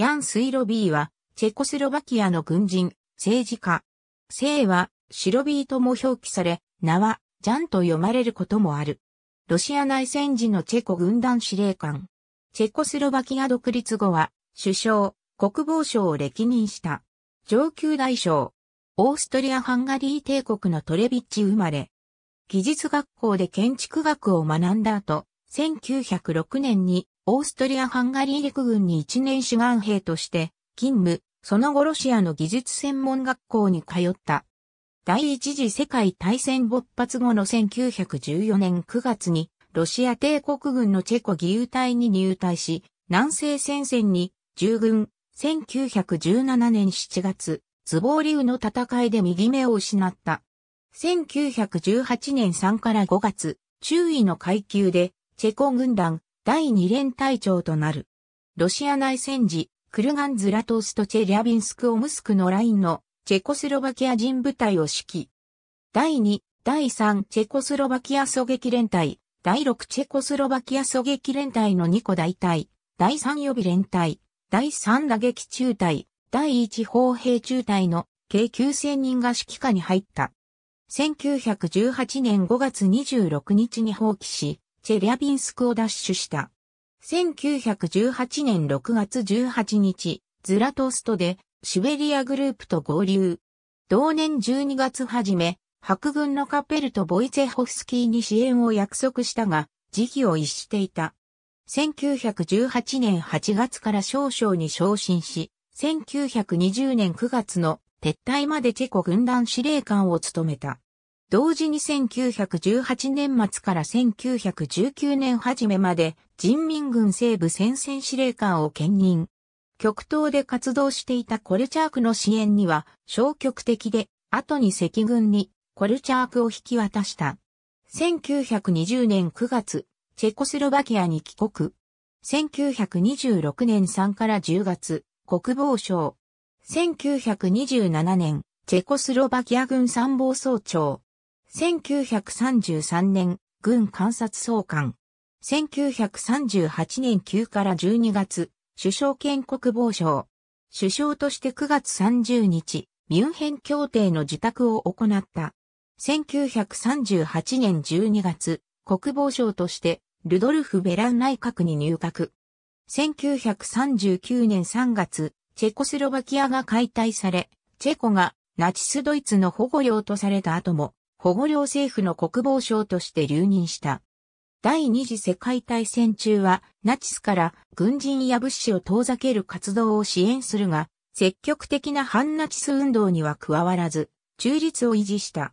ヤン・スイロビーは、チェコスロバキアの軍人、政治家。姓は、シロビーとも表記され、名は、ジャンと読まれることもある。ロシア内戦時のチェコ軍団司令官。チェコスロバキア独立後は、首相、国防相を歴任した。上級大将。オーストリア・ハンガリー帝国のトレビッチ生まれ。技術学校で建築学を学んだ後、1906年にオーストリア・ハンガリー陸軍に一年志願兵として勤務、その後ロシアの技術専門学校に通った。第一次世界大戦勃発後の1914年9月に、ロシア帝国軍のチェコ義勇隊に入隊し、南西戦線に従軍、1917年7月、ズボーリウの戦いで右目を失った。1918年3から5月、中尉の階級で、チェコ軍団、第2連隊長となる。ロシア内戦時、クルガンズラトーストチェリャビンスクオムスクのラインのチェコスロバキア人部隊を指揮。第2、第3チェコスロバキア狙撃連隊、第6チェコスロバキア狙撃連隊の2個大隊、第3予備連隊、第3打撃中隊、第1砲兵中隊の計9000人が指揮下に入った。1918年5月26日に放棄し、チェリャビンスクを奪取した。1918年6月18日、ズラトーストでシベリアグループと合流。同年12月初め、白軍のカペルとボイツェホフスキーに支援を約束したが、時期を逸していた。1918年8月から少々に昇進し、1920年9月の撤退までチェコ軍団司令官を務めた。同時に1918年末から1919年初めまで人民軍西部戦線司令官を兼任。極東で活動していたコルチャークの支援には消極的で、後に赤軍にコルチャークを引き渡した。1920年9月、チェコスロバキアに帰国。1926年3から10月、国防省。1927年、チェコスロバキア軍参謀総長。1933年、軍監察総監。1938年9から12月、首相兼国防省。首相として9月30日、ミュンヘン協定の受託を行った。1938年12月、国防省として、ルドルフ・ベラン内閣に入閣。1939年3月、チェコスロバキアが解体され、チェコがナチスドイツの保護領とされた後も、保護領政府の国防省として留任した。第二次世界大戦中はナチスから軍人や物資を遠ざける活動を支援するが、積極的な反ナチス運動には加わらず、中立を維持した。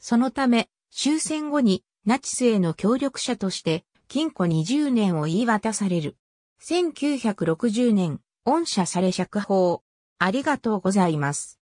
そのため、終戦後にナチスへの協力者として禁錮20年を言い渡される。1960年、恩赦され釈放。ありがとうございます。